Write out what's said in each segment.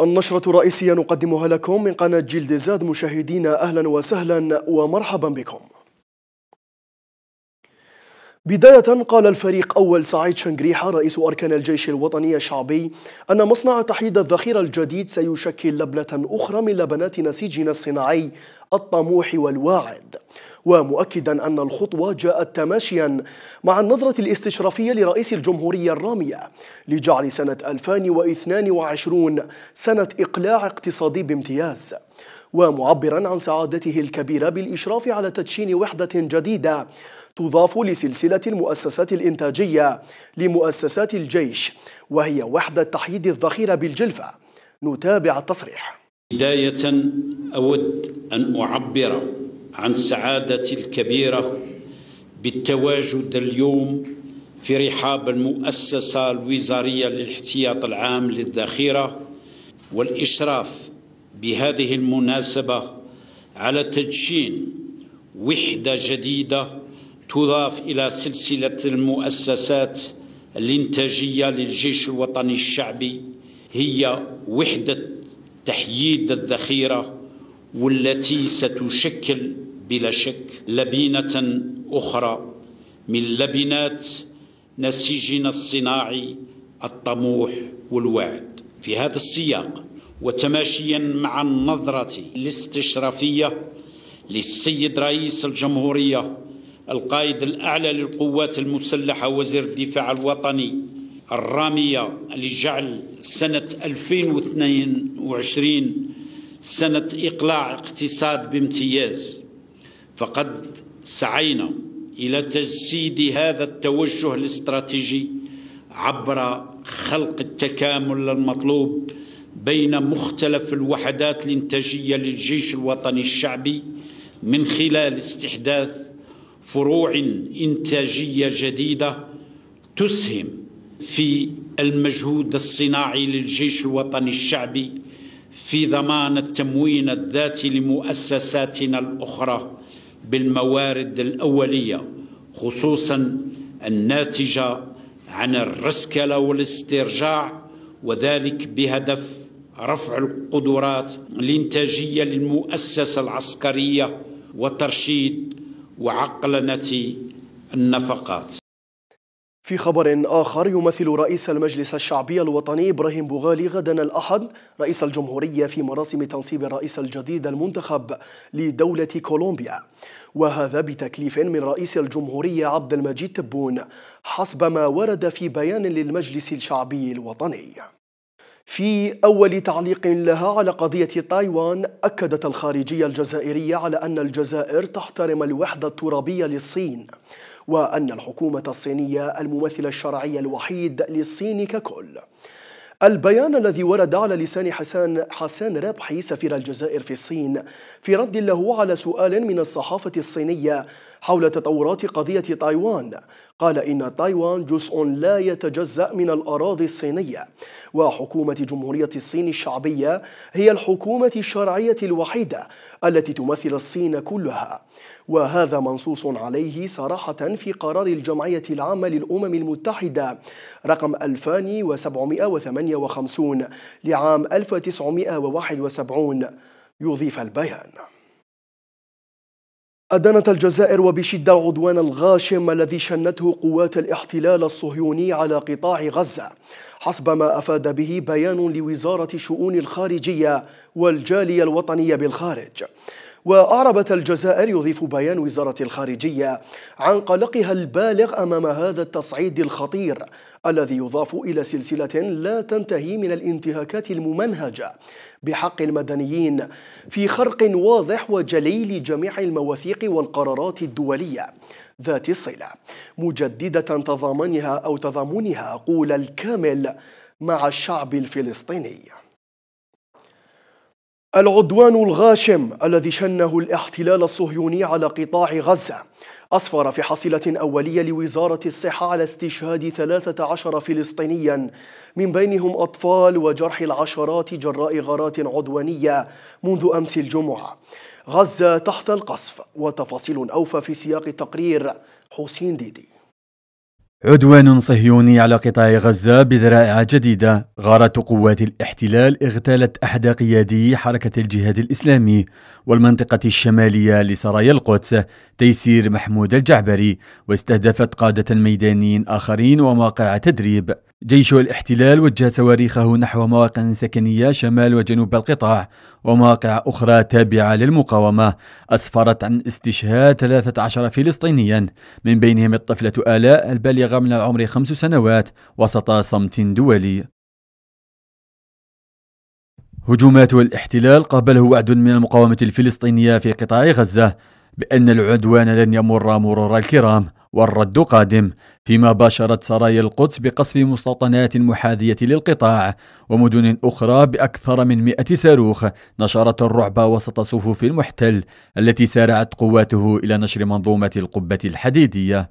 النشرة الرئيسية نقدمها لكم من قناة جلد زاد مشاهدينا أهلا وسهلا ومرحبا بكم بداية قال الفريق أول سعيد شنقريحة رئيس أركان الجيش الوطني الشعبي أن مصنع تحييد الذخيرة الجديد سيشكل لبنة أخرى من لبنات نسيجنا الصناعي الطموح والواعد ومؤكدا أن الخطوة جاءت تماشيا مع النظرة الاستشرافية لرئيس الجمهورية الرامية لجعل سنة 2022 سنة إقلاع اقتصادي بامتياز ومعبرا عن سعادته الكبيرة بالإشراف على تدشين وحدة جديدة تضاف لسلسلة المؤسسات الإنتاجية لمؤسسات الجيش وهي وحدة تحييد الذخيرة بالجلفة نتابع التصريح بداية أود أن أعبر عن سعادتي الكبيرة بالتواجد اليوم في رحاب المؤسسة الوزارية للاحتياط العام للذخيرة والإشراف بهذه المناسبة على تدشين وحدة جديدة تضاف إلى سلسلة المؤسسات الإنتاجية للجيش الوطني الشعبي هي وحدة تحييد الذخيرة والتي ستشكل بلا شك لبنة أخرى من لبنات نسيجنا الصناعي الطموح والوعد في هذا السياق وتماشيا مع النظرة الاستشرافية للسيد رئيس الجمهورية القائد الأعلى للقوات المسلحة وزير الدفاع الوطني الرامية لجعل سنة 2022 سنة إقلاع اقتصاد بامتياز فقد سعينا إلى تجسيد هذا التوجه الاستراتيجي عبر خلق التكامل المطلوب بين مختلف الوحدات الانتاجيه للجيش الوطني الشعبي من خلال استحداث فروع انتاجيه جديده تسهم في المجهود الصناعي للجيش الوطني الشعبي في ضمان التموين الذاتي لمؤسساتنا الاخرى بالموارد الاوليه خصوصا الناتجه عن الرسكله والاسترجاع وذلك بهدف رفع القدرات الانتاجيه للمؤسسه العسكريه وترشيد وعقلنه النفقات في خبر آخر يمثل رئيس المجلس الشعبي الوطني إبراهيم بوغالي غدا الأحد رئيس الجمهورية في مراسم تنصيب الرئيس الجديد المنتخب لدولة كولومبيا وهذا بتكليف من رئيس الجمهورية عبد المجيد تبون حسب ما ورد في بيان للمجلس الشعبي الوطني في أول تعليق لها على قضية تايوان أكدت الخارجية الجزائرية على أن الجزائر تحترم الوحدة الترابية للصين وأن الحكومة الصينية الممثل الشرعي الوحيد للصين ككل البيان الذي ورد على لسان حسان حسان رابحي سفير الجزائر في الصين في رد له على سؤال من الصحافة الصينية حول تطورات قضية تايوان قال إن تايوان جزء لا يتجزأ من الأراضي الصينية وحكومة جمهورية الصين الشعبية هي الحكومة الشرعية الوحيدة التي تمثل الصين كلها وهذا منصوص عليه صراحة في قرار الجمعية العامة للأمم المتحدة رقم 2758 لعام 1971 يضيف البيان أدانت الجزائر وبشدة العدوان الغاشم الذي شنته قوات الاحتلال الصهيوني على قطاع غزة حسب ما أفاد به بيان لوزارة شؤون الخارجية والجالية الوطنية بالخارج وأعربت الجزائر يضيف بيان وزارة الخارجية عن قلقها البالغ أمام هذا التصعيد الخطير الذي يضاف إلى سلسلة لا تنتهي من الانتهاكات الممنهجة بحق المدنيين في خرق واضح وجلي لجميع المواثيق والقرارات الدولية ذات الصلة مجددة تضامنها أو تضامنها قول الكامل مع الشعب الفلسطيني العدوان الغاشم الذي شنه الاحتلال الصهيوني على قطاع غزة أسفر في حصيلة أولية لوزارة الصحة على استشهاد 13 فلسطينيا من بينهم أطفال وجرح العشرات جراء غارات عدوانية منذ أمس الجمعة غزة تحت القصف وتفاصيل أوفى في سياق تقرير حسين ديدي عدوان صهيوني على قطاع غزة بذرائع جديدة غارة قوات الاحتلال اغتالت أحد قيادي حركة الجهاد الإسلامي والمنطقة الشمالية لسرايا القدس تيسير محمود الجعبري واستهدفت قادة ميدانيين آخرين ومواقع تدريب جيش الاحتلال وجه صواريخه نحو مواقع سكنية شمال وجنوب القطاع ومواقع أخرى تابعة للمقاومة أسفرت عن استشهاد 13 فلسطينيا من بينهم الطفلة آلاء البالغة من العمر خمس سنوات وسط صمت دولي هجومات الاحتلال قابله وعد من المقاومة الفلسطينية في قطاع غزة بأن العدوان لن يمر مرور الكرام والرد قادم فيما باشرت سرايا القدس بقصف مستوطنات محاذية للقطاع ومدن أخرى بأكثر من مئة صاروخ نشرت الرعب وسط صفوف المحتل التي سارعت قواته إلى نشر منظومة القبة الحديدية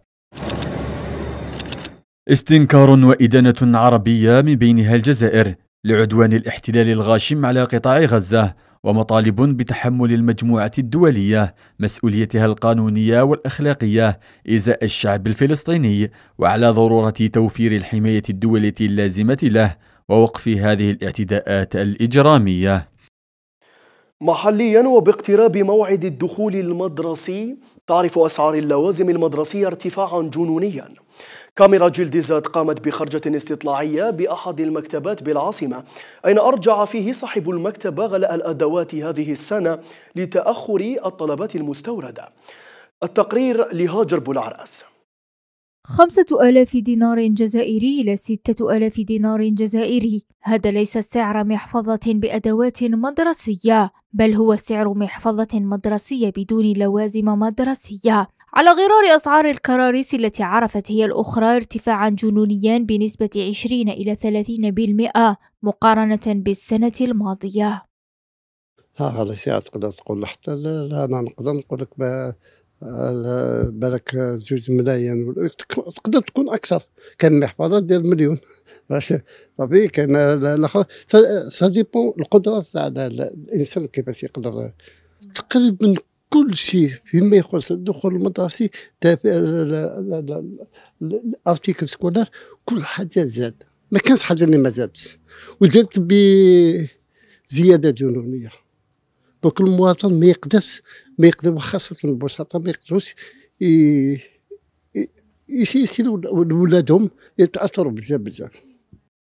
استنكار وإدانة عربية من بينها الجزائر لعدوان الاحتلال الغاشم على قطاع غزة ومطالب بتحمل المجموعة الدولية مسؤوليتها القانونية والأخلاقية إزاء الشعب الفلسطيني وعلى ضرورة توفير الحماية الدولية اللازمة له ووقف هذه الاعتداءات الإجرامية محليا وباقتراب موعد الدخول المدرسي تعرف أسعار اللوازم المدرسية ارتفاعا جنونيا كاميرا جلد قامت بخرجة استطلاعية بأحد المكتبات بالعاصمة أين أرجع فيه صاحب المكتبة غلاء الأدوات هذه السنة لتأخر الطلبات المستوردة التقرير لهاجر بولعرأس خمسة آلاف دينار جزائري إلى ستة آلاف دينار جزائري هذا ليس سعر محفظة بأدوات مدرسية بل هو سعر محفظة مدرسية بدون لوازم مدرسية على غرار أسعار الكراريس التي عرفت هي الأخرى ارتفاعا جنونيا بنسبة 20 إلى 30% بالمئة مقارنة بالسنة الماضية ها خلاص تقدر تقول حتى انا نقدر نقول لك بالك زوج ملايين تقدر تكون اكثر كان المحفظه ديال مليون صافي كان الاخر سا ديبون القدره تاع الانسان كيفاش يقدر تقريبا كل شيء فيما يخص الدخول المدرسي الارتيكل سكولار كل حاجه زاد ما كانش حاجه اللي ما زادش وزادت بزياده جنونيه دونك المواطن ما يقدرش ما يقدر وخاصه البساطه ما يقدروش يسيروا ولادهم يتاثروا بزاف بزاف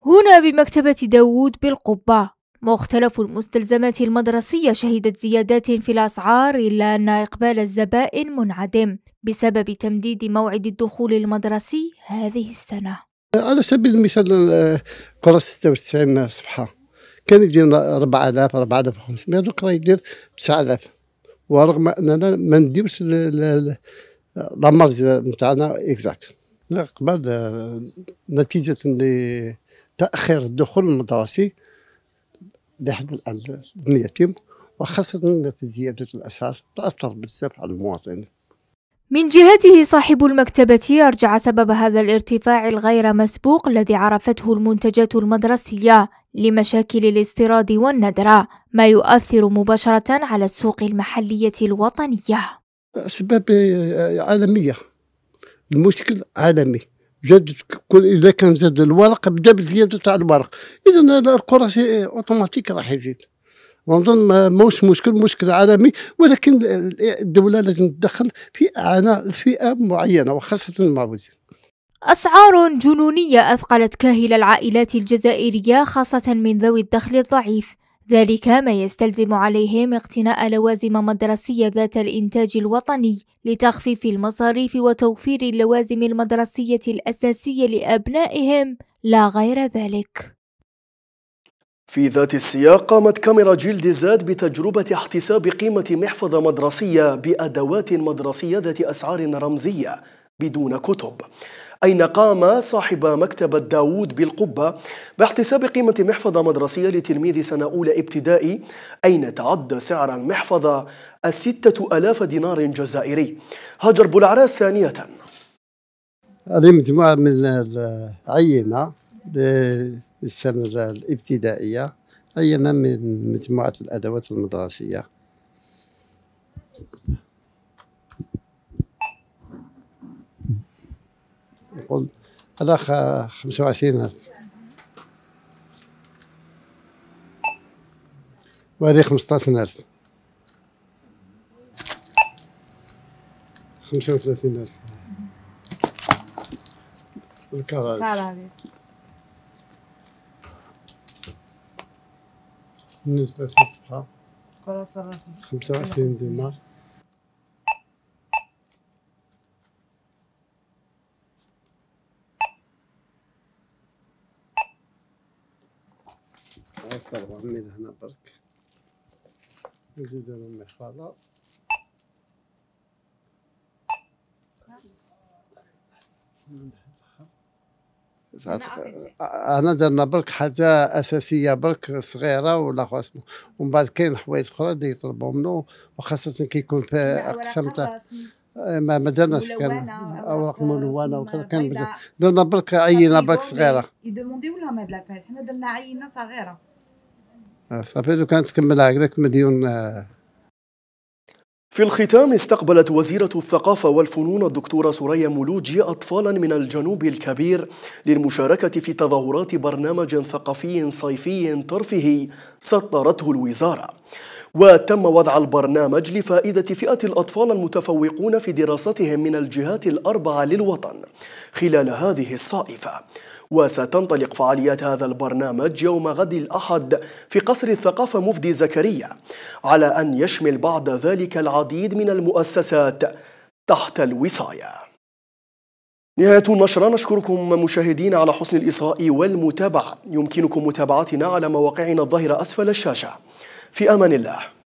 هنا بمكتبه داوود بالقبه مختلف المستلزمات المدرسية شهدت زيادات في الأسعار إلا أن إقبال الزبائن منعدم بسبب تمديد موعد الدخول المدرسي هذه السنة على سبيل المثال قرى 96 صفحة كان يدير 4000 4500 القرى يدير 9000 ورغم أننا ما نديوش لامارج نتاعنا اكزاكت قبل آه، نتيجة لتأخير الدخول المدرسي لحد لم يتم وخاصة في زيادة الأسعار تأثر بزاف على المواطن من جهته صاحب المكتبة أرجع سبب هذا الارتفاع الغير مسبوق الذي عرفته المنتجات المدرسية لمشاكل الاستيراد والندرة ما يؤثر مباشرة على السوق المحلية الوطنية أسباب عالمية المشكل عالمي زادت كل اذا كان زاد الورق بدا بزياده تاع الورق اذا الكره اوتوماتيك راح يزيد ونظن ماهوش مشكل مشكل عالمي ولكن الدوله لازم تدخل في اعانه فئه معينه وخاصه المعوزين أسعار جنونية أثقلت كاهل العائلات الجزائرية خاصة من ذوي الدخل الضعيف ذلك ما يستلزم عليهم اقتناء لوازم مدرسية ذات الإنتاج الوطني لتخفيف المصاريف وتوفير اللوازم المدرسية الأساسية لأبنائهم لا غير ذلك في ذات السياق قامت كاميرا جلد زاد بتجربة احتساب قيمة محفظة مدرسية بأدوات مدرسية ذات أسعار رمزية بدون كتب أين قام صاحب مكتبة داوود بالقبة باحتساب قيمة محفظة مدرسية لتلميذ سنة أولى ابتدائي أين تعدى سعر المحفظة الستة ألاف دينار جزائري هاجر بولعراس ثانية هذه مجموعة من العينة للسنة الابتدائية عينة من مجموعة الأدوات المدرسية يقول الأخ 25000 وهذه 15000 35000 الكراريس من 30 صفحة 25 دينار غنطلبوها من هنا برك نزيدو المحفظة انا درنا برك حاجه اساسيه برك صغيره ولا خاصنا ومن بعد كاين حوايج اخرى اللي يطلبوا منه وخاصه كيكون في اقسام تاع إيه، ما ما درناش كان اوراق ملونه وكذا كان درنا برك عينه برك صغيره يدومونديو لهم هاد لاباس حنا درنا عينه صغيره أه، صافي لو كانت تكمل هكذاك مديون أه. في الختام استقبلت وزيرة الثقافة والفنون الدكتورة سوريا مولوجي أطفالا من الجنوب الكبير للمشاركة في تظاهرات برنامج ثقافي صيفي ترفيهي سطرته الوزارة وتم وضع البرنامج لفائدة فئة الأطفال المتفوقون في دراستهم من الجهات الأربعة للوطن خلال هذه الصائفة وستنطلق فعاليات هذا البرنامج يوم غد الأحد في قصر الثقافة مفدي زكريا على أن يشمل بعد ذلك العديد من المؤسسات تحت الوصايه نهاية النشرة نشكركم مشاهدين على حسن الإصاء والمتابعة يمكنكم متابعتنا على مواقعنا الظاهرة أسفل الشاشة في أمان الله